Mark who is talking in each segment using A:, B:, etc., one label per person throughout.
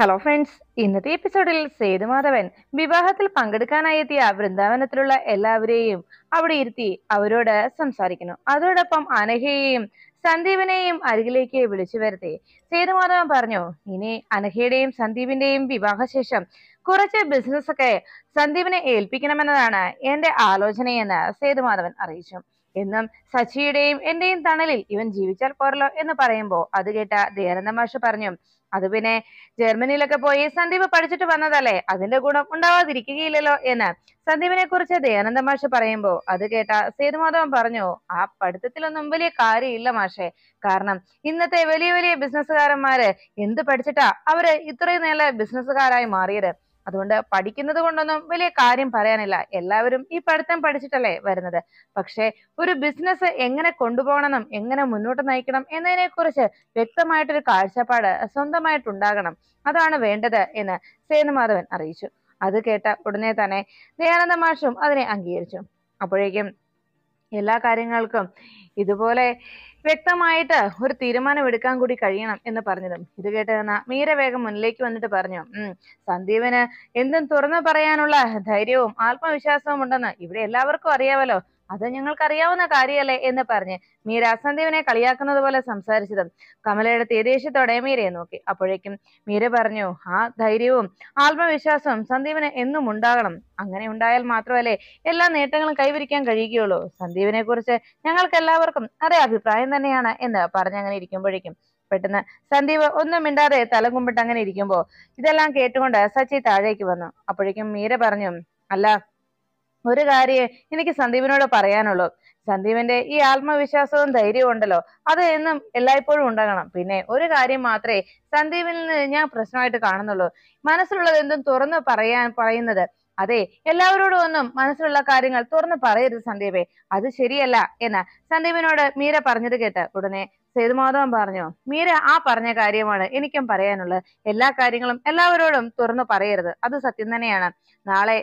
A: hello friends ഇന്നത്തെ എപ്പിസോഡിൽ സേതുമാധവൻ വിവാഹത്തിൽ പങ്കെടുക്കാനായി എത്തിയ വൃന്ദാവനത്തിലുള്ള എല്ലാവരെയും അവിടെ ഇരുത്തി അവരോട് സംസാരിക്കുന്നു അതോടൊപ്പം അനഹയെയും സന്ദീപിനെയും അരികിലേക്ക് വിളിച്ചു വരുത്തി സേതുമാധവൻ പറഞ്ഞു ഇനി അനഹയുടെയും സന്ദീപിന്റെയും വിവാഹശേഷം കുറച്ച് ബിസിനസ് ഒക്കെ സന്ദീപിനെ ഏൽപ്പിക്കണമെന്നതാണ് എന്റെ ആലോചനയെന്ന് സേതുമാധവൻ അറിയിച്ചു എന്നും സച്ചിയുടെയും എന്റെയും തണലിൽ ഇവൻ ജീവിച്ചാൽ പോരല്ലോ എന്ന് പറയുമ്പോൾ അത് കേട്ട ദയാനന്ദ മാഷ് പറഞ്ഞു അത് പിന്നെ ജർമ്മനിയിലൊക്കെ പോയി സന്ദീപ് പഠിച്ചിട്ട് വന്നതല്ലേ അതിന്റെ ഗുണം ഉണ്ടാവാതിരിക്കുകയില്ലല്ലോ എന്ന് സന്ദീപിനെ കുറിച്ച് ദയാനന്ദ മാഷ് പറയുമ്പോ അത് കേട്ട സേതുമാധവൻ പറഞ്ഞു ആ പഠിത്തത്തിലൊന്നും വലിയ കാര്യമില്ല മാഷെ കാരണം ഇന്നത്തെ വലിയ വലിയ ബിസിനസ്സുകാരന്മാര് എന്ത് പഠിച്ചിട്ടാ അവര് ഇത്രയും നല്ല ബിസിനസ്സുകാരായി മാറിയത് അതുകൊണ്ട് പഠിക്കുന്നത് കൊണ്ടൊന്നും വലിയ കാര്യം പറയാനില്ല എല്ലാവരും ഈ പഠിത്തം പഠിച്ചിട്ടല്ലേ വരുന്നത് പക്ഷേ ഒരു ബിസിനസ് എങ്ങനെ കൊണ്ടുപോകണമെന്നും എങ്ങനെ മുന്നോട്ട് നയിക്കണം എന്നതിനെ കുറിച്ച് വ്യക്തമായിട്ടൊരു കാഴ്ചപ്പാട് സ്വന്തമായിട്ടുണ്ടാകണം അതാണ് വേണ്ടത് എന്ന് സേതുമാധവൻ അറിയിച്ചു അത് കേട്ട ഉടനെ തന്നെ ദയാനന്ദ മാഷും അതിനെ അംഗീകരിച്ചു അപ്പോഴേക്കും എല്ലാ കാര്യങ്ങൾക്കും ഇതുപോലെ വ്യക്തമായിട്ട് ഒരു തീരുമാനം എടുക്കാൻ കൂടി കഴിയണം എന്ന് പറഞ്ഞതും ഇത് കേട്ട് തന്ന മീര വേഗം മുന്നിലേക്ക് വന്നിട്ട് പറഞ്ഞു ഉം സന്ദീപിന് എന്തും തുറന്നു പറയാനുള്ള ധൈര്യവും ആത്മവിശ്വാസവും ഉണ്ടെന്ന് ഇവിടെ എല്ലാവർക്കും അറിയാമല്ലോ അത് ഞങ്ങൾക്കറിയാവുന്ന കാര്യമല്ലേ എന്ന് പറഞ്ഞ് മീര സന്ദീപിനെ കളിയാക്കുന്നത് പോലെ സംസാരിച്ചതും കമലയുടെ തീദേശത്തോടെ മീരയെ നോക്കി അപ്പോഴേക്കും മീര പറഞ്ഞു ആ ധൈര്യവും ആത്മവിശ്വാസവും സന്ദീപിന് എന്നും ഉണ്ടാകണം അങ്ങനെ ഉണ്ടായാൽ മാത്രമല്ലേ എല്ലാ നേട്ടങ്ങളും കൈവരിക്കാൻ കഴിയുകയുള്ളൂ സന്ദീപിനെ കുറിച്ച് ഞങ്ങൾക്ക് എല്ലാവർക്കും അതേ അഭിപ്രായം തന്നെയാണ് എന്ന് പറഞ്ഞങ്ങനെ ഇരിക്കുമ്പോഴേക്കും പെട്ടെന്ന് സന്ദീപ് ഒന്നും മിണ്ടാതെ തലകുമ്പിട്ട് അങ്ങനെ ഇരിക്കുമ്പോ ഇതെല്ലാം കേട്ടുകൊണ്ട് സച്ചി താഴേക്ക് വന്നു അപ്പോഴേക്കും മീര പറഞ്ഞു അല്ല ഒരു കാര്യം എനിക്ക് സന്ദീപിനോട് പറയാനുള്ളൂ സന്ദീപിന്റെ ഈ ആത്മവിശ്വാസവും ധൈര്യവും ഉണ്ടല്ലോ അത് എന്നും എല്ലായ്പ്പോഴും ഉണ്ടാകണം പിന്നെ ഒരു കാര്യം മാത്രമേ സന്ദീപിൽ നിന്ന് ഞാൻ പ്രശ്നമായിട്ട് കാണുന്നുള്ളൂ മനസ്സിലുള്ളത് എന്തും തുറന്നു പറയാൻ പറയുന്നത് അതെ എല്ലാവരോടും ഒന്നും മനസ്സിലുള്ള കാര്യങ്ങൾ തുറന്നു പറയരുത് സന്ദീപേ അത് ശരിയല്ല എന്ന് സന്ദീപിനോട് മീര പറഞ്ഞത് കേട്ട് ഉടനെ സേതുമാധവൻ പറഞ്ഞു മീര ആ പറഞ്ഞ കാര്യമാണ് എനിക്കും പറയാനുള്ളത് എല്ലാ കാര്യങ്ങളും എല്ലാവരോടും തുറന്നു പറയരുത് അത് സത്യം തന്നെയാണ് നാളെ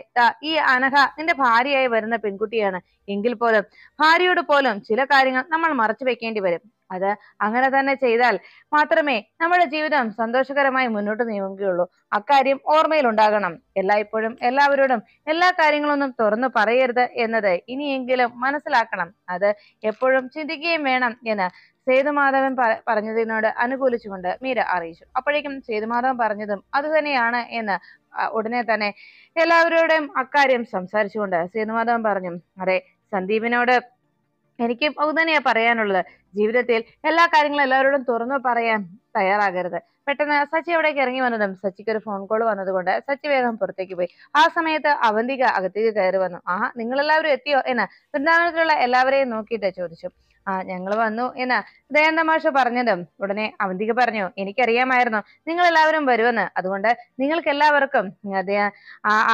A: ഈ അനഘ നിന്റെ ഭാര്യയായി വരുന്ന പെൺകുട്ടിയാണ് എങ്കിൽ പോലും ഭാര്യയോട് പോലും ചില കാര്യങ്ങൾ നമ്മൾ മറച്ചു വെക്കേണ്ടി വരും അത് അങ്ങനെ തന്നെ ചെയ്താൽ മാത്രമേ നമ്മുടെ ജീവിതം സന്തോഷകരമായി മുന്നോട്ട് നീങ്ങുകയുള്ളൂ അക്കാര്യം ഓർമ്മയിലുണ്ടാകണം എല്ലായ്പ്പോഴും എല്ലാവരോടും എല്ലാ കാര്യങ്ങളൊന്നും തുറന്നു പറയരുത് എന്നത് ഇനിയെങ്കിലും മനസ്സിലാക്കണം അത് എപ്പോഴും ചിന്തിക്കുകയും വേണം എന്ന് സേതുമാധവൻ പറഞ്ഞതിനോട് അനുകൂലിച്ചുകൊണ്ട് മീര അറിയിച്ചു അപ്പോഴേക്കും സേതുമാധവൻ പറഞ്ഞതും അതുതന്നെയാണ് എന്ന് ഉടനെ തന്നെ എല്ലാവരോടും അക്കാര്യം സംസാരിച്ചുകൊണ്ട് സേതുമാധവൻ പറഞ്ഞു അതെ സന്ദീപിനോട് എനിക്ക് അത് തന്നെയാ പറയാനുള്ളത് ജീവിതത്തിൽ എല്ലാ കാര്യങ്ങളും എല്ലാവരോടും തുറന്നു പറയാൻ തയ്യാറാകരുത് പെട്ടെന്ന് സച്ചി അവിടേക്ക് ഇറങ്ങി വന്നതും സച്ചിക്ക് ഒരു ഫോൺ കോൾ വന്നതുകൊണ്ട് സച്ചി വേഗം പുറത്തേക്ക് പോയി ആ സമയത്ത് അവന്തിക അകത്തേക്ക് കയറി വന്നു നിങ്ങൾ നിങ്ങളെല്ലാവരും എത്തിയോ എന്ന് വൃന്ദാവനത്തിലുള്ള എല്ലാവരെയും നോക്കിയിട്ട് ചോദിച്ചു ആ ഞങ്ങൾ വന്നു എന്നാ ദയാന്ത മാഷ് പറഞ്ഞതും ഉടനെ അവന്തിക പറഞ്ഞു എനിക്കറിയാമായിരുന്നു നിങ്ങൾ എല്ലാവരും വരുമെന്ന് അതുകൊണ്ട് നിങ്ങൾക്ക് എല്ലാവർക്കും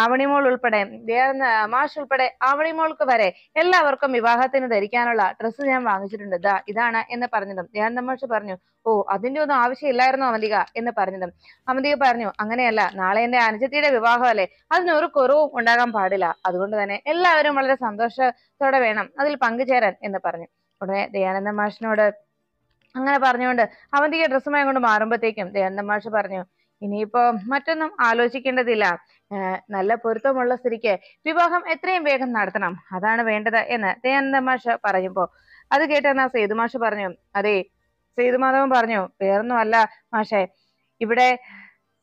A: ആവണിമോൾ ഉൾപ്പെടെ ദയാന്ത മാഷ് ഉൾപ്പെടെ ആവണിമോൾക്ക് വരെ എല്ലാവർക്കും വിവാഹത്തിന് ധരിക്കാനുള്ള ഡ്രസ്സ് ഞാൻ വാങ്ങിച്ചിട്ടുണ്ട് ദാ ഇതാണ് എന്ന് പറഞ്ഞതും ദയാന്ത മാഷ് പറഞ്ഞു ഓ അതിന്റെ ഒന്നും ആവശ്യമില്ലായിരുന്നു അവന്തിക എന്ന് പറഞ്ഞതും അവന്തിക പറഞ്ഞു അങ്ങനെയല്ല നാളെ എന്റെ അനുജത്തിയുടെ അല്ലേ അതിനൊരു കുറവും ഉണ്ടാകാൻ പാടില്ല അതുകൊണ്ട് തന്നെ എല്ലാവരും വളരെ സന്തോഷത്തോടെ വേണം അതിൽ പങ്കുചേരാൻ എന്ന് പറഞ്ഞു ഉടനെ ദയാനന്ദ മാഷിനോട് അങ്ങനെ പറഞ്ഞുകൊണ്ട് അവന്തിക ഡ്രസ്സും കൊണ്ട് മാറുമ്പോഴത്തേക്കും ദയാനന്ദ മാഷ് പറഞ്ഞു ഇനിയിപ്പോ മറ്റൊന്നും ആലോചിക്കേണ്ടതില്ല നല്ല പൊരുത്തമുള്ള സ്ത്രീക്ക് വിവാഹം എത്രയും വേഗം നടത്തണം അതാണ് വേണ്ടത് എന്ന് ദയാനന്ദ മാഷ് പറയുമ്പോ അത് കേട്ടെന്ന സേതു മാഷ് പറഞ്ഞു അതെ സേതു മാധവൻ പറഞ്ഞു അല്ല മാഷെ ഇവിടെ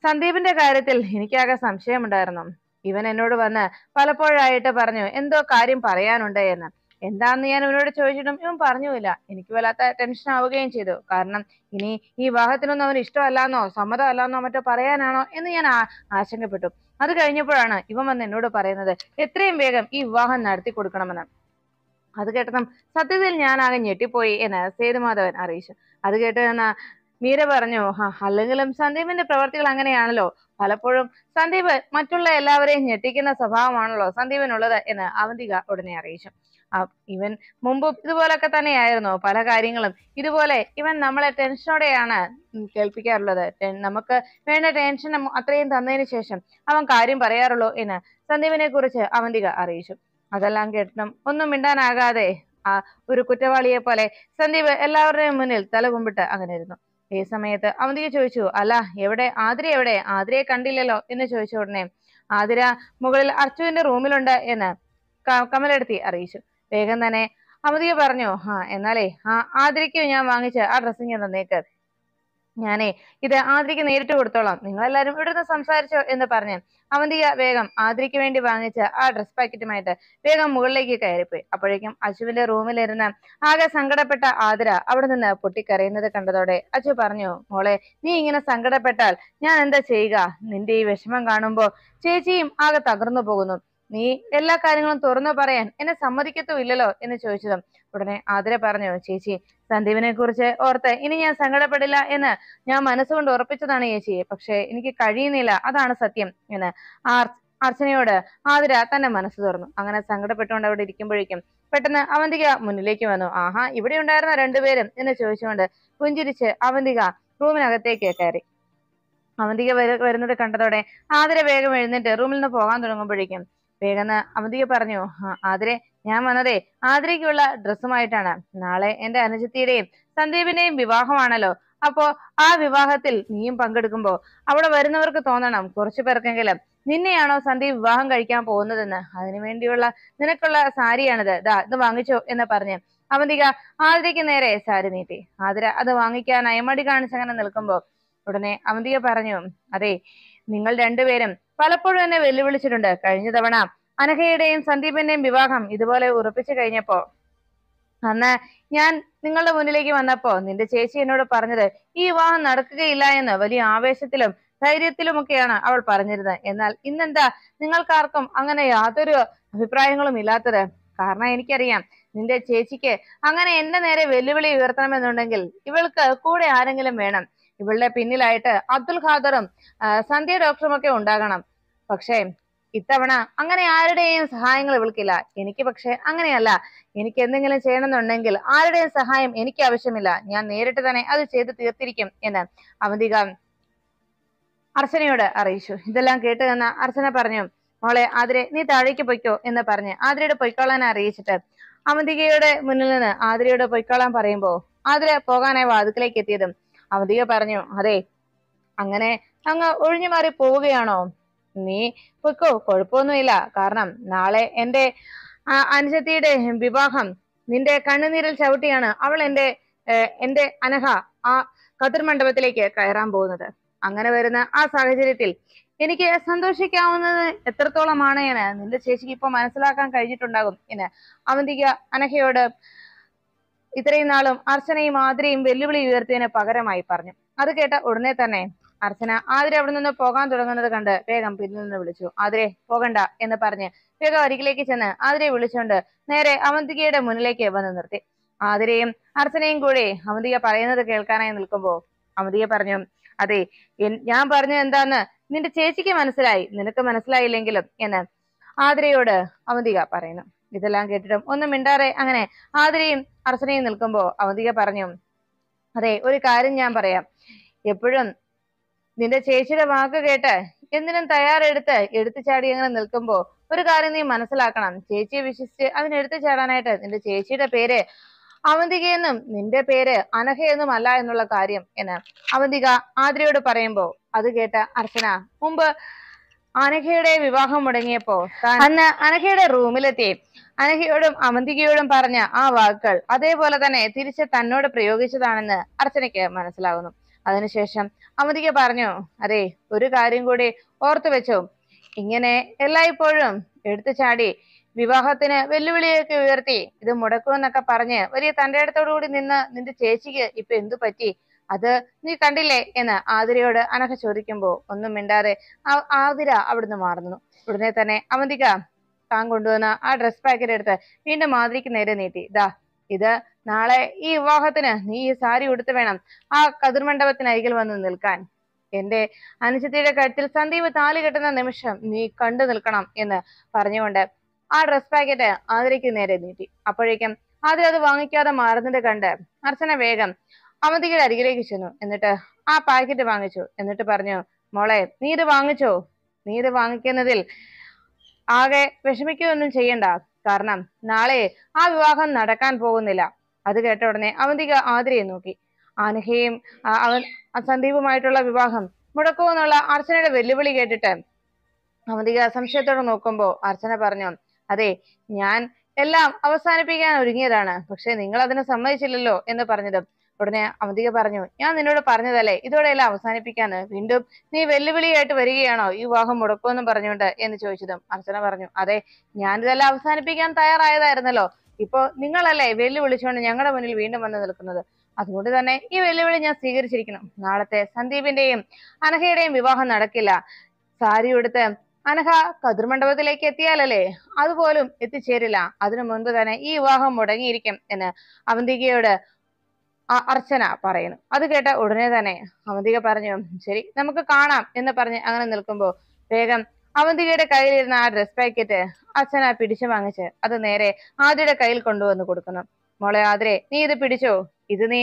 A: സന്ദീപിന്റെ കാര്യത്തിൽ എനിക്കാകെ സംശയമുണ്ടായിരുന്നു ഇവൻ എന്നോട് വന്ന് പലപ്പോഴായിട്ട് പറഞ്ഞു എന്തോ കാര്യം പറയാനുണ്ട് എന്ന് എന്താന്ന് ഞാൻ ഇവനോട് ചോദിച്ചിട്ടും ഇവൻ പറഞ്ഞുമില്ല എനിക്ക് വല്ലാത്ത ടെൻഷൻ ആവുകയും ചെയ്തു കാരണം ഇനി ഈ വിവാഹത്തിനൊന്നും അവന് ഇഷ്ടമല്ലാന്നോ സമ്മതമല്ലാന്നോ മറ്റോ പറയാനാണോ എന്ന് ഞാൻ ആശങ്കപ്പെട്ടു അത് കഴിഞ്ഞപ്പോഴാണ് ഇവൻ വന്ന് എന്നോട് പറയുന്നത് എത്രയും വേഗം ഈ വിവാഹം നടത്തി കൊടുക്കണമെന്ന് അത് കേട്ടതും സത്യത്തിൽ ഞാൻ ആകെ ഞെട്ടിപ്പോയി എന്ന് സേതുമാധവൻ അറിയിച്ചു അത് കേട്ട് മീര പറഞ്ഞു അല്ലെങ്കിലും സന്ദീപിന്റെ പ്രവർത്തികൾ അങ്ങനെയാണല്ലോ പലപ്പോഴും സന്ദീപ് മറ്റുള്ള എല്ലാവരെയും ഞെട്ടിക്കുന്ന സ്വഭാവമാണല്ലോ സന്ദീപിനുള്ളത് എന്ന് അവന്തിക ഉടനെ അറിയിച്ചു ഇവൻ മുമ്പ് ഇതുപോലൊക്കെ തന്നെയായിരുന്നു പല കാര്യങ്ങളും ഇതുപോലെ ഇവൻ നമ്മളെ ടെൻഷനോടെയാണ് കേൾപ്പിക്കാറുള്ളത് നമുക്ക് വേണ്ട ടെൻഷൻ അത്രയും തന്നതിന് ശേഷം അവൻ കാര്യം പറയാറുള്ളൂ എന്ന് സന്ദീപിനെ കുറിച്ച് അവന്തിക അറിയിച്ചു അതെല്ലാം കേട്ടും ഒന്നും മിണ്ടാനാകാതെ ആ ഒരു കുറ്റവാളിയെ പോലെ സന്ദീപ് എല്ലാവരുടെയും മുന്നിൽ തല കുമ്പിട്ട് അങ്ങനെ ഇരുന്നു ഈ സമയത്ത് അവന്തിക ചോദിച്ചു അല്ല എവിടെ ആതിര എവിടെ ആതിരയെ കണ്ടില്ലല്ലോ എന്ന് ചോദിച്ച ഉടനെ ആതിര മുകളിൽ അർച്ചുവിന്റെ റൂമിലുണ്ട് എന്ന് കമലെടുത്തി അറിയിച്ചു വേഗം തന്നെ അമിതിക പറഞ്ഞു ആ എന്നാലേ ആ ആതിരയ്ക്ക് ഞാൻ വാങ്ങിച്ച ആ ഡ്രസ്സ് ഞാൻ തന്നേക്ക് ഞാനേ ഇത് ആതിരയ്ക്ക് നേരിട്ട് കൊടുത്തോളാം നിങ്ങളെല്ലാരും ഇവിടുന്ന് സംസാരിച്ചോ എന്ന് പറഞ്ഞു അവന്തിക വേഗം ആതിരയ്ക്ക് വേണ്ടി വാങ്ങിച്ച ആ ഡ്രസ് പാക്കറ്റുമായിട്ട് വേഗം മുകളിലേക്ക് കയറിപ്പോയി അപ്പോഴേക്കും അച്ചുവിന്റെ റൂമിലിരുന്ന് ആകെ സങ്കടപ്പെട്ട ആതിര അവിടെ നിന്ന് പൊട്ടിക്കരയുന്നത് കണ്ടതോടെ അച്ചു പറഞ്ഞു മോളെ നീ ഇങ്ങനെ സങ്കടപ്പെട്ടാൽ ഞാൻ എന്താ ചെയ്യുക നിന്റെ ഈ വിഷമം കാണുമ്പോൾ ചേച്ചിയും ആകെ തകർന്നു പോകുന്നു നീ എല്ലാ കാര്യങ്ങളും തുറന്നു പറയാൻ എന്നെ സമ്മതിക്കത്തുമില്ലല്ലോ എന്ന് ചോദിച്ചതും ഉടനെ ആതിര പറഞ്ഞു ചേച്ചി സന്ദീപിനെ കുറിച്ച് ഓർത്ത് ഇനി ഞാൻ സങ്കടപ്പെടില്ല എന്ന് ഞാൻ മനസ്സുകൊണ്ട് ഉറപ്പിച്ചതാണ് ചേച്ചി പക്ഷേ എനിക്ക് കഴിയുന്നില്ല അതാണ് സത്യം എന്ന് ആർ അർച്ചനയോട് ആതിര തന്നെ മനസ്സ് തുറന്നു അങ്ങനെ സങ്കടപ്പെട്ടുകൊണ്ട് അവിടെ ഇരിക്കുമ്പോഴേക്കും പെട്ടെന്ന് അവന്തിക മുന്നിലേക്ക് വന്നു ആഹാ ഇവിടെ ഉണ്ടായിരുന്ന രണ്ടുപേരും എന്ന് ചോദിച്ചുകൊണ്ട് പുഞ്ചിരിച്ച് അവന്തിക റൂമിനകത്തേക്ക് കയറി അവന്തിക വരുന്നത് കണ്ടതോടെ ആതിര വേഗം എഴുന്നേറ്റ് റൂമിൽ നിന്ന് പോകാൻ തുടങ്ങുമ്പോഴേക്കും വേഗം അമിതിക പറഞ്ഞു ആതിരെ ഞാൻ വന്നതേ ആതിരയ്ക്കുള്ള ഡ്രസ്സുമായിട്ടാണ് നാളെ എന്റെ അനുജത്തിയുടെയും സന്ദീപിന്റെയും വിവാഹമാണല്ലോ അപ്പോ ആ വിവാഹത്തിൽ നീയും പങ്കെടുക്കുമ്പോ അവിടെ വരുന്നവർക്ക് തോന്നണം കുറച്ചു പേർക്കെങ്കിലും നിന്നെയാണോ സന്ദീപ് വിവാഹം കഴിക്കാൻ പോകുന്നതെന്ന് അതിനുവേണ്ടിയുള്ള നിനക്കുള്ള സാരിയാണിത് ദാ ഇത് വാങ്ങിച്ചോ എന്ന് പറഞ്ഞ് അവന്തിക ആതിരയ്ക്ക് നേരെ സാരി നീട്ടി ആതിര അത് വാങ്ങിക്കാൻ അയമടി കാണിച്ചങ്ങനെ നിൽക്കുമ്പോ ഉടനെ അവന്തിക പറഞ്ഞു അതെ നിങ്ങൾ രണ്ടുപേരും പലപ്പോഴും എന്നെ വെല്ലുവിളിച്ചിട്ടുണ്ട് കഴിഞ്ഞ തവണ അനഘയുടെയും സന്ദീപിന്റെയും വിവാഹം ഇതുപോലെ ഉറപ്പിച്ചു കഴിഞ്ഞപ്പോ അന്ന് ഞാൻ നിങ്ങളുടെ മുന്നിലേക്ക് വന്നപ്പോ നിന്റെ ചേച്ചി എന്നോട് പറഞ്ഞത് ഈ വിവാഹം നടക്കുകയില്ല എന്ന് വലിയ ആവേശത്തിലും ധൈര്യത്തിലുമൊക്കെയാണ് അവൾ പറഞ്ഞിരുന്നത് എന്നാൽ ഇന്നെന്താ നിങ്ങൾക്കാർക്കും അങ്ങനെ യാതൊരു അഭിപ്രായങ്ങളും ഇല്ലാത്തത് കാരണം എനിക്കറിയാം നിന്റെ ചേച്ചിക്ക് അങ്ങനെ എന്റെ നേരെ വെല്ലുവിളി ഉയർത്തണമെന്നുണ്ടെങ്കിൽ ഇവൾക്ക് കൂടെ ആരെങ്കിലും വേണം ഇവളുടെ പിന്നിലായിട്ട് അബ്ദുൽ ഖാദറും സന്ധ്യ ഒക്കെ ഉണ്ടാകണം പക്ഷേ ഇത്തവണ അങ്ങനെ ആരുടെയും സഹായങ്ങൾ ഇവൾക്കില്ല എനിക്ക് പക്ഷെ അങ്ങനെയല്ല എനിക്ക് എന്തെങ്കിലും ചെയ്യണമെന്നുണ്ടെങ്കിൽ ആരുടെയും സഹായം എനിക്ക് ആവശ്യമില്ല ഞാൻ നേരിട്ട് തന്നെ അത് ചെയ്ത് തീർത്തിരിക്കും എന്ന് അവന്തിക അർച്ചനയോട് അറിയിച്ചു ഇതെല്ലാം കേട്ട് തന്ന അർച്ചന പറഞ്ഞു മോളെ ആതിരെ നീ താഴേക്ക് പൊയ്ക്കോ എന്ന് പറഞ്ഞ് ആതിരയുടെ പൊയ്ക്കോളാൻ അറിയിച്ചിട്ട് അവന്തികയുടെ മുന്നിൽ നിന്ന് ആതിരയോട് പൊയ്ക്കോളാൻ പറയുമ്പോൾ ആതിര പോകാനായി വാതുക്കിലേക്ക് എത്തിയതും അവധിക പറഞ്ഞു അതെ അങ്ങനെ അങ്ങ് ഒഴിഞ്ഞു മാറി പോവുകയാണോ നീ പൊയ്ക്കോ കുഴപ്പമൊന്നുമില്ല കാരണം നാളെ എന്റെ അനുജത്തിയുടെ വിവാഹം നിന്റെ കണ്ണുനീരിൽ ചവിട്ടിയാണ് അവൾ എന്റെ എന്റെ അനഹ ആ കതിർ മണ്ഡപത്തിലേക്ക് കയറാൻ പോകുന്നത് അങ്ങനെ വരുന്ന ആ സാഹചര്യത്തിൽ എനിക്ക് സന്തോഷിക്കാവുന്നത് എത്രത്തോളമാണ് എന്ന് നിന്റെ ചേച്ചിക്ക് ഇപ്പൊ മനസ്സിലാക്കാൻ കഴിഞ്ഞിട്ടുണ്ടാകും എന്ന് അവന്തിക അനഘയോട് ഇത്രയും നാളും അർച്ചനയും ആതിരയും വെല്ലുവിളി ഉയർത്തിയതിന് പകരമായി പറഞ്ഞു അത് കേട്ട ഉടനെ തന്നെ അർച്ചന ആതിര അവിടെ നിന്ന് പോകാൻ തുടങ്ങുന്നത് കണ്ട് വേഗം പിന്നിൽ നിന്ന് വിളിച്ചു ആതിരെ പോകണ്ട എന്ന് പറഞ്ഞ് വേഗം അരികിലേക്ക് ചെന്ന് ആതിരെ വിളിച്ചുകൊണ്ട് നേരെ അവന്തികയുടെ മുന്നിലേക്ക് വന്ന് നിർത്തി ആതിരയും അർച്ചനയും കൂടെ അവന്തിക പറയുന്നത് കേൾക്കാനായി നിൽക്കുമ്പോൾ അവന്തിക പറഞ്ഞു അതെ ഞാൻ പറഞ്ഞു എന്താന്ന് നിന്റെ ചേച്ചിക്ക് മനസ്സിലായി നിനക്ക് മനസ്സിലായില്ലെങ്കിലും എന്ന് ആതിരയോട് അവന്തിക പറയുന്നു ഇതെല്ലാം കേട്ടിട്ടും ഒന്നും മിണ്ടാറെ അങ്ങനെ ആതിരയും അർച്ചനയിൽ നിൽക്കുമ്പോൾ അവന്തിക പറഞ്ഞു അതെ ഒരു കാര്യം ഞാൻ പറയാം എപ്പോഴും നിന്റെ ചേച്ചിയുടെ വാക്ക് കേട്ട് എന്തിനും തയ്യാറെടുത്ത് എടുത്തു ചാടി അങ്ങനെ നിൽക്കുമ്പോൾ ഒരു കാര്യം നീ മനസ്സിലാക്കണം ചേച്ചിയെ വിശ്വസിച്ച് അതിനെടുത്തു ചാടാനായിട്ട് നിന്റെ ചേച്ചിയുടെ പേര് അവന്തിക എന്നും നിന്റെ പേര് അനഹ എന്നും അല്ല എന്നുള്ള കാര്യം എന്ന് അവന്തിക ആതിരയോട് പറയുമ്പോ അത് കേട്ട അർച്ചന മുമ്പ് അനഘയുടെ വിവാഹം മുടങ്ങിയപ്പോ അന്ന് അനഘയുടെ റൂമിലെത്തി അനഹയോടും അവന്തികയോടും പറഞ്ഞ ആ വാക്കുകൾ അതേപോലെ തന്നെ തിരിച്ച് തന്നോട് പ്രയോഗിച്ചതാണെന്ന് അർച്ചനയ്ക്ക് മനസ്സിലാകുന്നു അതിനുശേഷം അവന്തിക പറഞ്ഞു അതെ ഒരു കാര്യം കൂടി ഓർത്തു വെച്ചു ഇങ്ങനെ എല്ലായ്പ്പോഴും എടുത്തു ചാടി വിവാഹത്തിന് വെല്ലുവിളിയൊക്കെ ഉയർത്തി ഇത് മുടക്കുമെന്നൊക്കെ പറഞ്ഞ് വലിയ തൻ്റെ അടുത്തോടുകൂടി നിന്ന് നിന്റെ ചേച്ചിക്ക് ഇപ്പൊ എന്തു പറ്റി അത് നീ കണ്ടില്ലേ എന്ന് ആതിരയോട് അനഘ ചോദിക്കുമ്പോൾ ഒന്നും മിണ്ടാതെ ആതിര അവിടുന്ന് മാറുന്നു ഉടനെ തന്നെ അവന്തിക താൻ കൊണ്ടുവന്ന ആ ഡ്രസ് പാക്കറ്റ് എടുത്ത് വീണ്ടും മാതിരിക്ക് നേരെ നീട്ടി ദാ ഇത് നാളെ ഈ വിവാഹത്തിന് നീ ഈ സാരി ഉടുത്ത് വേണം ആ അരികിൽ വന്ന് നിൽക്കാൻ എന്റെ അനുജത്തിയുടെ കഴുത്തിൽ സന്ദീപ് താലി കെട്ടുന്ന നിമിഷം നീ കണ്ടു നിൽക്കണം എന്ന് പറഞ്ഞുകൊണ്ട് ആ ഡ്രസ് പാക്കറ്റ് ആതിരയ്ക്ക് നേരെ നീട്ടി അപ്പോഴേക്കും ആതിര അത് വാങ്ങിക്കാതെ മാറുന്നത് കണ്ട് അർച്ചന വേഗം അവന്തികയുടെ അരികിലേക്ക് ചെന്നു എന്നിട്ട് ആ പാക്കറ്റ് വാങ്ങിച്ചു എന്നിട്ട് പറഞ്ഞു മോളെ നീ ഇത് വാങ്ങിച്ചോ നീ ഇത് വാങ്ങിക്കുന്നതിൽ ആകെ വിഷമിക്കുകയൊന്നും ചെയ്യണ്ട കാരണം നാളെ ആ വിവാഹം നടക്കാൻ പോകുന്നില്ല അത് കേട്ട ഉടനെ അവന്തിക ആതിരയെ നോക്കി ആനഹയും അവൻ സന്ദീപുമായിട്ടുള്ള വിവാഹം മുടക്കുമെന്നുള്ള അർച്ചനയുടെ വെല്ലുവിളി കേട്ടിട്ട് അവന്തിക സംശയത്തോടെ നോക്കുമ്പോൾ അർച്ചന പറഞ്ഞു അതെ ഞാൻ എല്ലാം അവസാനിപ്പിക്കാൻ ഒരുങ്ങിയതാണ് പക്ഷെ നിങ്ങൾ അതിന് സമ്മതിച്ചില്ലല്ലോ എന്ന് പറഞ്ഞതും ഉടനെ അവന്തിക പറഞ്ഞു ഞാൻ നിന്നോട് പറഞ്ഞതല്ലേ എല്ലാം അവസാനിപ്പിക്കാന്ന് വീണ്ടും നീ വെല്ലുവിളിയായിട്ട് വരികയാണോ ഈ വിവാഹം മുടക്കുമെന്ന് പറഞ്ഞുകൊണ്ട് എന്ന് ചോദിച്ചതും അർച്ചന പറഞ്ഞു അതെ ഞാനിതെല്ലാം അവസാനിപ്പിക്കാൻ തയ്യാറായതായിരുന്നല്ലോ ഇപ്പോ നിങ്ങളല്ലേ വെല്ലുവിളിച്ചുകൊണ്ട് ഞങ്ങളുടെ മുന്നിൽ വീണ്ടും വന്ന് നിൽക്കുന്നത് അതുകൊണ്ട് തന്നെ ഈ വെല്ലുവിളി ഞാൻ സ്വീകരിച്ചിരിക്കണം നാളത്തെ സന്ദീപിന്റെയും അനഘയുടെയും വിവാഹം നടക്കില്ല സാരി ഉടുത്ത് അനഘ കതിർമണ്ഡപത്തിലേക്ക് എത്തിയാലല്ലേ അതുപോലും എത്തിച്ചേരില്ല അതിനു മുൻപ് തന്നെ ഈ വിവാഹം മുടങ്ങിയിരിക്കും എന്ന് അവന്തികയോട് അർച്ചന പറയുന്നു അത് കേട്ട ഉടനെ തന്നെ അവന്തിക പറഞ്ഞു ശരി നമുക്ക് കാണാം എന്ന് പറഞ്ഞ് അങ്ങനെ നിൽക്കുമ്പോൾ വേഗം അവന്തികയുടെ കയ്യിലിരുന്ന ആ ഡ്രസ് പാക്കറ്റ് അച്ഛന പിടിച്ചു വാങ്ങിച്ച് അത് നേരെ ആതിരയുടെ കയ്യിൽ കൊണ്ടുവന്ന് കൊടുക്കുന്നു മോളെ ആതിരെ നീ ഇത് പിടിച്ചോ ഇത് നീ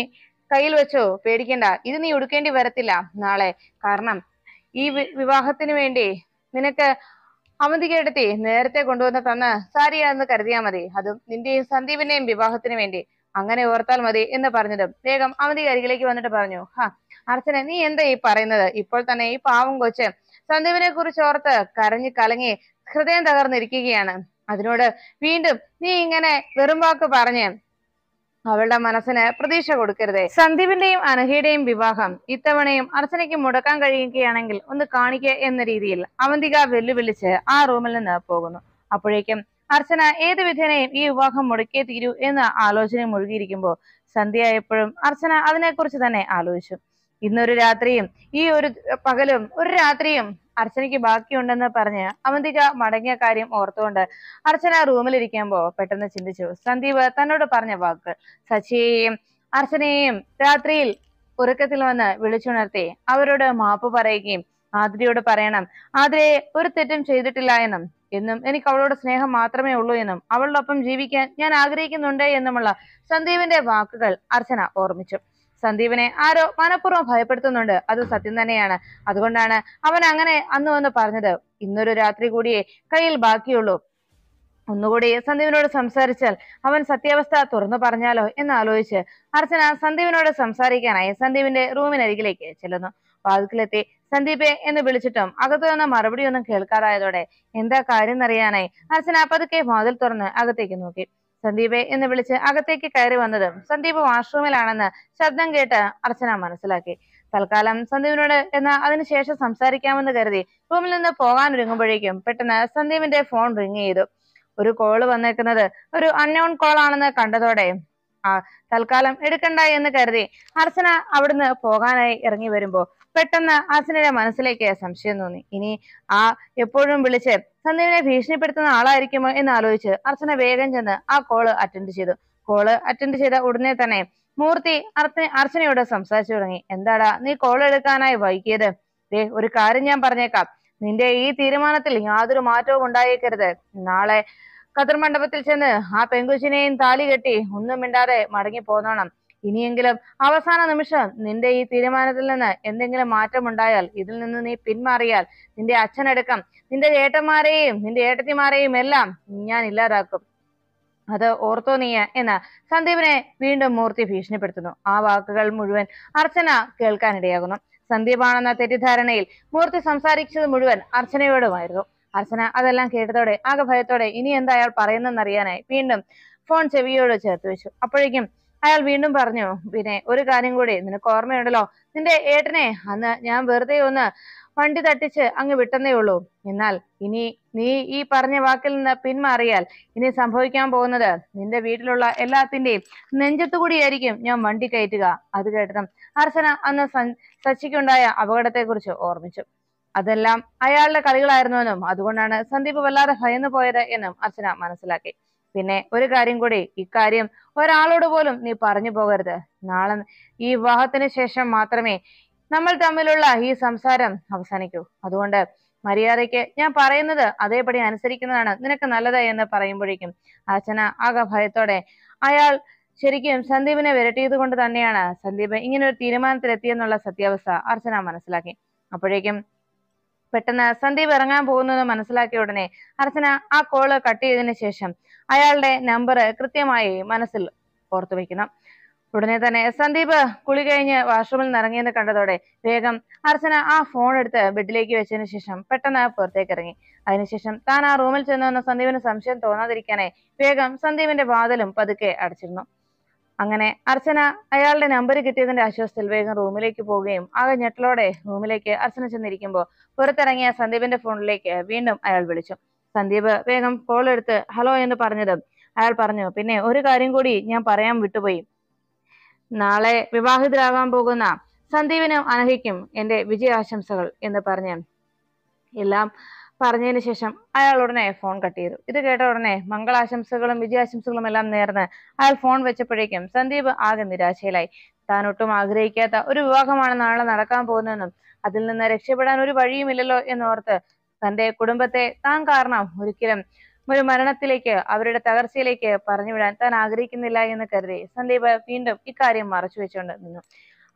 A: കയ്യിൽ വെച്ചോ പേടിക്കണ്ട ഇത് നീ ഉടുക്കേണ്ടി വരത്തില്ല നാളെ കാരണം ഈ വിവാഹത്തിന് വേണ്ടി നിനക്ക് അവന്തികയുടെ നേരത്തെ കൊണ്ടുവന്ന് തന്ന സാരിയാന്ന് കരുതിയാ മതി അതും നിന്റെയും സന്ദീപിന്റെയും വിവാഹത്തിന് വേണ്ടി അങ്ങനെ ഓർത്താൽ മതി എന്ന് പറഞ്ഞത് വേഗം അവന്റെ അരികിലേക്ക് വന്നിട്ട് പറഞ്ഞു ഹാ അർച്ചന നീ എന്താ ഈ പറയുന്നത് ഇപ്പോൾ തന്നെ ഈ പാവം കൊച്ച് സന്ദീപിനെ കുറിച്ച് ഓർത്ത് കരഞ്ഞു കലങ്ങി ഹൃദയം തകർന്നിരിക്കുകയാണ് അതിനോട് വീണ്ടും നീ ഇങ്ങനെ വെറും വാക്ക് പറഞ്ഞ് അവളുടെ മനസ്സിന് പ്രതീക്ഷ കൊടുക്കരുതേ സന്ദീപിന്റെയും അനഹയുടെയും വിവാഹം ഇത്തവണയും അർച്ചനയ്ക്ക് മുടക്കാൻ കഴിയുകയാണെങ്കിൽ ഒന്ന് കാണിക്കുക എന്ന രീതിയിൽ അവന്തിക വെല്ലുവിളിച്ച് ആ റൂമിൽ നിന്ന് പോകുന്നു അപ്പോഴേക്കും അർച്ചന ഏത് വിധേനയും ഈ വിവാഹം മുടക്കിയേ തീരൂ എന്ന ആലോചന മുഴുകിയിരിക്കുമ്പോൾ സന്ധ്യയായപ്പോഴും അർച്ചന അതിനെക്കുറിച്ച് തന്നെ ആലോചിച്ചു ഇന്നൊരു രാത്രിയും ഈ ഒരു പകലും ഒരു രാത്രിയും അർച്ചനയ്ക്ക് ബാക്കിയുണ്ടെന്ന് പറഞ്ഞ് അവന്തിക മടങ്ങിയ കാര്യം ഓർത്തുകൊണ്ട് അർച്ചന റൂമിലിരിക്കുമ്പോൾ പെട്ടെന്ന് ചിന്തിച്ചു സന്ദീപ് തന്നോട് പറഞ്ഞ വാക്കുകൾ സച്ചിയെയും അർച്ചനയെയും രാത്രിയിൽ ഉറക്കത്തിൽ വന്ന് വിളിച്ചുണർത്തി അവരോട് മാപ്പ് പറയുകയും ആതിരയോട് പറയണം ആതിരയെ ഒരു തെറ്റും ചെയ്തിട്ടില്ല എന്നും എന്നും എനിക്ക് അവളോട് സ്നേഹം മാത്രമേ ഉള്ളൂ എന്നും അവളോടൊപ്പം ജീവിക്കാൻ ഞാൻ ആഗ്രഹിക്കുന്നുണ്ട് എന്നുമുള്ള സന്ദീപിന്റെ വാക്കുകൾ അർച്ചന ഓർമ്മിച്ചു സന്ദീപിനെ ആരോ മനഃപൂർവ്വം ഭയപ്പെടുത്തുന്നുണ്ട് അത് സത്യം തന്നെയാണ് അതുകൊണ്ടാണ് അവൻ അങ്ങനെ അന്ന് വന്ന് പറഞ്ഞത് ഇന്നൊരു രാത്രി കൂടിയേ കയ്യിൽ ബാക്കിയുള്ളൂ ഒന്നുകൂടി സന്ദീപിനോട് സംസാരിച്ചാൽ അവൻ സത്യാവസ്ഥ തുറന്നു പറഞ്ഞാലോ എന്ന് ആലോചിച്ച് അർച്ചന സന്ദീപിനോട് സംസാരിക്കാനായി സന്ദീപിന്റെ റൂമിനരികിലേക്ക് ചെല്ലുന്നു വാതിൽക്കിലെത്തി സന്ദീപെ എന്ന് വിളിച്ചിട്ടും അകത്തു നിന്ന് ഒന്നും കേൾക്കാറായതോടെ എന്താ കാര്യം എന്നറിയാനായി അർച്ചന പതുക്കെ വാതിൽ തുറന്ന് അകത്തേക്ക് നോക്കി സന്ദീപെ എന്ന് വിളിച്ച് അകത്തേക്ക് കയറി വന്നതും സന്ദീപ് വാഷ്റൂമിലാണെന്ന് ശബ്ദം കേട്ട് അർച്ചന മനസ്സിലാക്കി തൽക്കാലം സന്ദീപിനോട് എന്നാ അതിനുശേഷം സംസാരിക്കാമെന്ന് കരുതി റൂമിൽ നിന്ന് പോകാൻ ഒരുങ്ങുമ്പോഴേക്കും പെട്ടെന്ന് സന്ദീപിന്റെ ഫോൺ റിങ് ചെയ്തു ഒരു കോള് വന്നേക്കുന്നത് ഒരു അൺനോൺ കോൾ ആണെന്ന് കണ്ടതോടെ ആ തൽക്കാലം എടുക്കണ്ട എന്ന് കരുതി അർച്ചന അവിടുന്ന് പോകാനായി ഇറങ്ങി വരുമ്പോ പെട്ടെന്ന് അർച്ചനയുടെ മനസ്സിലേക്ക് സംശയം തോന്നി ഇനി ആ എപ്പോഴും വിളിച്ച് സന്ധ്യവിനെ ഭീഷണിപ്പെടുത്തുന്ന ആളായിരിക്കുമോ എന്ന് ആലോചിച്ച് അർച്ചന വേഗം ചെന്ന് ആ കോള് അറ്റൻഡ് ചെയ്തു കോള് അറ്റൻഡ് ചെയ്ത ഉടനെ തന്നെ മൂർത്തി അർച്ചനയോട് സംസാരിച്ചു തുടങ്ങി എന്താടാ നീ കോൾ എടുക്കാനായി വൈകിയത് ദേ ഒരു കാര്യം ഞാൻ പറഞ്ഞേക്കാം നിന്റെ ഈ തീരുമാനത്തിൽ യാതൊരു മാറ്റവും ഉണ്ടായേക്കരുത് നാളെ ഖദർ മണ്ഡപത്തിൽ ചെന്ന് ആ പെങ്കുശിനെയും താലി കെട്ടി ഒന്നും മിണ്ടാതെ മടങ്ങി പോന്നോണം ഇനിയെങ്കിലും അവസാന നിമിഷം നിന്റെ ഈ തീരുമാനത്തിൽ നിന്ന് എന്തെങ്കിലും മാറ്റമുണ്ടായാൽ ഇതിൽ നിന്ന് നീ പിന്മാറിയാൽ നിന്റെ അച്ഛനടക്കം നിന്റെ ഏട്ടന്മാരെയും നിന്റെ ഏട്ടത്തിമാരെയും എല്ലാം ഞാൻ ഇല്ലാതാക്കും അത് ഓർത്തോ നീ എന്ന സന്ദീപിനെ വീണ്ടും മൂർത്തി ഭീഷണിപ്പെടുത്തുന്നു ആ വാക്കുകൾ മുഴുവൻ അർച്ചന കേൾക്കാനിടയാകുന്നു സന്ദീപാണെന്ന തെറ്റിദ്ധാരണയിൽ മൂർത്തി സംസാരിച്ചത് മുഴുവൻ അർച്ചനയോടുമായിരുന്നു അർച്ചന അതെല്ലാം കേട്ടതോടെ ആകെ ഭയത്തോടെ ഇനി എന്താ അയാൾ അറിയാനായി വീണ്ടും ഫോൺ ചെവിയോട് ചേർത്ത് വെച്ചു അപ്പോഴേക്കും അയാൾ വീണ്ടും പറഞ്ഞു പിന്നെ ഒരു കാര്യം കൂടി നിനക്ക് ഓർമ്മയുണ്ടല്ലോ നിന്റെ ഏട്ടനെ അന്ന് ഞാൻ വെറുതെ ഒന്ന് വണ്ടി തട്ടിച്ച് അങ്ങ് വിട്ടെന്നേ ഉള്ളൂ എന്നാൽ ഇനി നീ ഈ പറഞ്ഞ വാക്കിൽ നിന്ന് പിന്മാറിയാൽ ഇനി സംഭവിക്കാൻ പോകുന്നത് നിന്റെ വീട്ടിലുള്ള എല്ലാത്തിന്റെയും നെഞ്ചത്തു കൂടിയായിരിക്കും ഞാൻ വണ്ടി കയറ്റുക അത് കേട്ടതും അർച്ചന അന്ന് സച്ചിക്കുണ്ടായ അപകടത്തെക്കുറിച്ച് ഓർമ്മിച്ചു അതെല്ലാം അയാളുടെ കളികളായിരുന്നുവെന്നും അതുകൊണ്ടാണ് സന്ദീപ് വല്ലാതെ ഭയന്നു പോയത് എന്നും അർച്ചന മനസ്സിലാക്കി പിന്നെ ഒരു കാര്യം കൂടി ഇക്കാര്യം ഒരാളോട് പോലും നീ പറഞ്ഞു പോകരുത് നാളെ ഈ വിവാഹത്തിന് ശേഷം മാത്രമേ നമ്മൾ തമ്മിലുള്ള ഈ സംസാരം അവസാനിക്കൂ അതുകൊണ്ട് മര്യാദയ്ക്ക് ഞാൻ പറയുന്നത് അതേപടി അനുസരിക്കുന്നതാണ് നിനക്ക് നല്ലത് എന്ന് പറയുമ്പോഴേക്കും അർച്ചന ആകെ ഭയത്തോടെ അയാൾ ശരിക്കും സന്ദീപിനെ വിരട്ടിയത് കൊണ്ട് തന്നെയാണ് സന്ദീപ് ഇങ്ങനെ ഒരു തീരുമാനത്തിലെത്തിയെന്നുള്ള സത്യാവസ്ഥ അർച്ചന മനസ്സിലാക്കി അപ്പോഴേക്കും പെട്ടെന്ന് സന്ദീപ് ഇറങ്ങാൻ പോകുന്നത് മനസ്സിലാക്കിയ ഉടനെ അർച്ചന ആ കോള് കട്ട് ചെയ്തതിനു ശേഷം അയാളുടെ നമ്പർ കൃത്യമായി മനസ്സിൽ ഓർത്തു വെക്കണം ഉടനെ തന്നെ സന്ദീപ് കുളി കഴിഞ്ഞ് വാഷ്റൂമിൽ ഇറങ്ങിയെന്ന് കണ്ടതോടെ വേഗം അർച്ചന ആ ഫോൺ എടുത്ത് ബെഡിലേക്ക് വെച്ചതിന് ശേഷം പെട്ടെന്ന് പുറത്തേക്ക് ഇറങ്ങി അതിനുശേഷം താൻ ആ റൂമിൽ ചെന്നു വന്ന സന്ദീപിന് സംശയം തോന്നാതിരിക്കാനായി വേഗം സന്ദീപിന്റെ വാതിലും പതുക്കെ അടച്ചിരുന്നു അങ്ങനെ അർച്ചന അയാളുടെ നമ്പർ കിട്ടിയതിന്റെ ആശ്വാസത്തിൽ വേഗം റൂമിലേക്ക് പോവുകയും ആകെ ഞെട്ടലോടെ റൂമിലേക്ക് അർച്ചന ചെന്നിരിക്കുമ്പോൾ പുറത്തിറങ്ങിയ സന്ദീപിന്റെ ഫോണിലേക്ക് വീണ്ടും അയാൾ വിളിച്ചു സന്ദീപ് വേഗം കോൾ എടുത്ത് ഹലോ എന്ന് പറഞ്ഞത് അയാൾ പറഞ്ഞു പിന്നെ ഒരു കാര്യം കൂടി ഞാൻ പറയാൻ വിട്ടുപോയി നാളെ വിവാഹിതരാകാൻ പോകുന്ന സന്ദീപിനും അനഹയ്ക്കും എന്റെ വിജയാശംസകൾ എന്ന് പറഞ്ഞു എല്ലാം പറഞ്ഞതിന് ശേഷം അയാൾ ഉടനെ ഫോൺ കട്ട് ചെയ്തു ഇത് കേട്ട ഉടനെ മംഗളാശംസകളും വിജയാശംസകളും എല്ലാം നേർന്ന് അയാൾ ഫോൺ വെച്ചപ്പോഴേക്കും സന്ദീപ് ആകെ നിരാശയിലായി താൻ ഒട്ടും ആഗ്രഹിക്കാത്ത ഒരു വിവാഹമാണ് നാളെ നടക്കാൻ പോകുന്നതെന്നും അതിൽ നിന്ന് രക്ഷപ്പെടാൻ ഒരു വഴിയുമില്ലല്ലോ എന്നോർത്ത് തന്റെ കുടുംബത്തെ താൻ കാരണം ഒരിക്കലും ഒരു മരണത്തിലേക്ക് അവരുടെ തകർച്ചയിലേക്ക് പറഞ്ഞുവിടാൻ താൻ ആഗ്രഹിക്കുന്നില്ല എന്ന് കരുതി സന്ദീപ് വീണ്ടും ഇക്കാര്യം മറച്ചു വെച്ചുകൊണ്ട് നിന്നു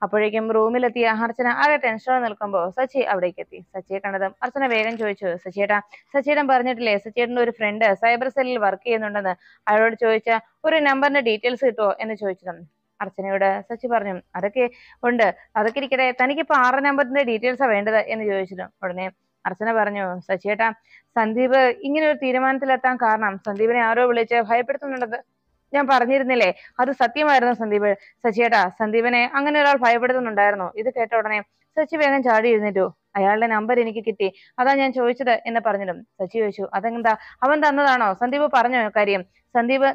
A: അപ്പോഴേക്കും റൂമിലെത്തിയ അർച്ചന ആകെ ടെൻഷനോടെ നിൽക്കുമ്പോൾ സച്ചി അവിടേക്ക് എത്തി സച്ചിയെ കണ്ടതും അർച്ചന വേഗം ചോദിച്ചു സച്ചിയേട്ടാ സച്ചിയേട്ടൻ പറഞ്ഞിട്ടില്ലേ സച്ചിയേട്ടന്റെ ഒരു ഫ്രണ്ട് സൈബർ സെല്ലിൽ വർക്ക് ചെയ്യുന്നുണ്ടെന്ന് അയാളോട് ചോദിച്ച ഒരു നമ്പറിന്റെ ഡീറ്റെയിൽസ് കിട്ടുമോ എന്ന് ചോദിച്ചത് അർച്ചനയോട് സച്ചി പറഞ്ഞു അതൊക്കെ ഉണ്ട് അതൊക്കെ ഇരിക്കട്ടെ തനിക്കിപ്പോ ആറ് നമ്പറിന്റെ ഡീറ്റെയിൽസാണ് വേണ്ടത് എന്ന് ചോദിച്ചിരുന്നു ഉടനെ അർച്ചന പറഞ്ഞു സച്ചിയേട്ടാ സന്ദീപ് ഇങ്ങനെ ഒരു തീരുമാനത്തിലെത്താൻ കാരണം സന്ദീപിനെ ആരോ വിളിച്ച് ഭയപ്പെടുത്തുന്നുണ്ടത് ഞാൻ പറഞ്ഞിരുന്നില്ലേ അത് സത്യമായിരുന്നു സന്ദീപ് സച്ചിയേട്ടാ സന്ദീപനെ അങ്ങനെ ഒരാൾ ഭയപ്പെടുത്തുന്നുണ്ടായിരുന്നു ഇത് കേട്ട ഉടനെ സച്ചി വേഗം ചാടി ഇരുന്നിട്ടു അയാളുടെ നമ്പർ എനിക്ക് കിട്ടി അതാ ഞാൻ ചോദിച്ചത് എന്ന് പറഞ്ഞിടും സച്ചി ചോദിച്ചു അതെന്താ അവൻ തന്നതാണോ സന്ദീപ് പറഞ്ഞോ കാര്യം സന്ദീപ്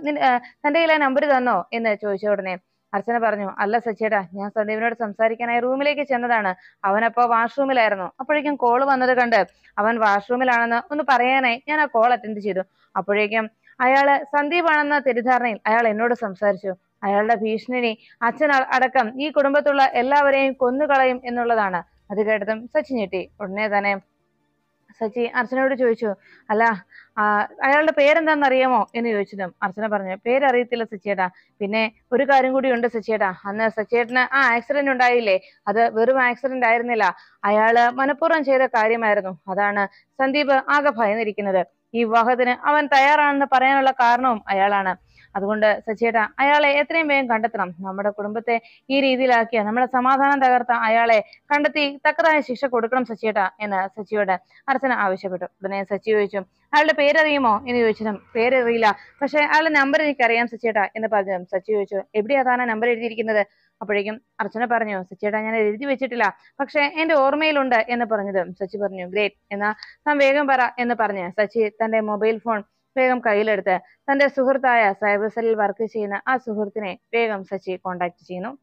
A: തന്റെ കയ്യിൽ ആ നമ്പർ തന്നോ എന്ന് ചോദിച്ച ഉടനെ അർച്ചന പറഞ്ഞു അല്ല സച്ചിയേട്ടാ ഞാൻ സന്ദീപിനോട് സംസാരിക്കാനായി റൂമിലേക്ക് ചെന്നതാണ് അവനപ്പോ വാഷ്റൂമിലായിരുന്നു അപ്പോഴേക്കും കോൾ വന്നത് കണ്ട് അവൻ വാഷ്റൂമിലാണെന്ന് ഒന്ന് പറയാനായി ഞാൻ ആ കോൾ അറ്റൻഡ് ചെയ്തു അപ്പോഴേക്കും അയാള് സന്ദീപാണെന്ന തെറ്റിദ്ധാരണയിൽ അയാൾ എന്നോട് സംസാരിച്ചു അയാളുടെ ഭീഷണിനെ അച്ഛൻ അടക്കം ഈ കുടുംബത്തുള്ള എല്ലാവരെയും കൊന്നുകളയും എന്നുള്ളതാണ് അത് കേട്ടതും സച്ചിൻ ഞെട്ടി ഉടനെ തന്നെ സച്ചി അർച്ചനയോട് ചോദിച്ചു അല്ല അയാളുടെ പേരെന്താണെന്ന് അറിയാമോ എന്ന് ചോദിച്ചതും അർച്ചന പറഞ്ഞു പേരറിയത്തില്ല സച്ചിയേട്ടാ പിന്നെ ഒരു കാര്യം കൂടി ഉണ്ട് സച്ചിയേട്ടാ അന്ന് സച്ചിയേട്ടന് ആ ആക്സിഡന്റ് ഉണ്ടായില്ലേ അത് വെറും ആക്സിഡന്റ് ആയിരുന്നില്ല അയാള് മനഃപൂർവ്വം ചെയ്ത കാര്യമായിരുന്നു അതാണ് സന്ദീപ് ആകെ ഭയന്നിരിക്കുന്നത് ഈ വിവാഹത്തിന് അവൻ തയ്യാറാണെന്ന് പറയാനുള്ള കാരണവും അയാളാണ് അതുകൊണ്ട് സച്ചേട്ട അയാളെ എത്രയും വേഗം കണ്ടെത്തണം നമ്മുടെ കുടുംബത്തെ ഈ രീതിയിലാക്കിയ നമ്മുടെ സമാധാനം തകർത്ത അയാളെ കണ്ടെത്തി തക്കതായ ശിക്ഷ കൊടുക്കണം സച്ചേട്ട എന്ന് സച്ചിയോട് അർച്ചന ആവശ്യപ്പെട്ടു ഉടനെ സച്ചി ചോദിച്ചു അയാളുടെ പേരറിയുമോ എന്ന് ചോദിച്ചതും പേരറിയില്ല പക്ഷെ അയാളുടെ നമ്പർ എനിക്കറിയാം സച്ചേട്ട എന്ന് പറഞ്ഞു സച്ചി ചോദിച്ചു എവിടെയാ താനാ നമ്പർ എഴുതിയിരിക്കുന്നത് അപ്പോഴേക്കും അർച്ചന പറഞ്ഞു സച്ചിയേട്ടാ ഞാൻ എഴുതി വെച്ചിട്ടില്ല പക്ഷെ എന്റെ ഓർമ്മയിലുണ്ട് എന്ന് പറഞ്ഞത് സച്ചി പറഞ്ഞു ഗ്രേറ്റ് എന്നാ നാം വേഗം പറ എന്ന് പറഞ്ഞ് സച്ചി തന്റെ മൊബൈൽ ഫോൺ വേഗം കയ്യിലെടുത്ത് തന്റെ സുഹൃത്തായ സൈബർ സെല്ലിൽ വർക്ക് ചെയ്യുന്ന ആ സുഹൃത്തിനെ വേഗം സച്ചി കോണ്ടാക്ട് ചെയ്യുന്നു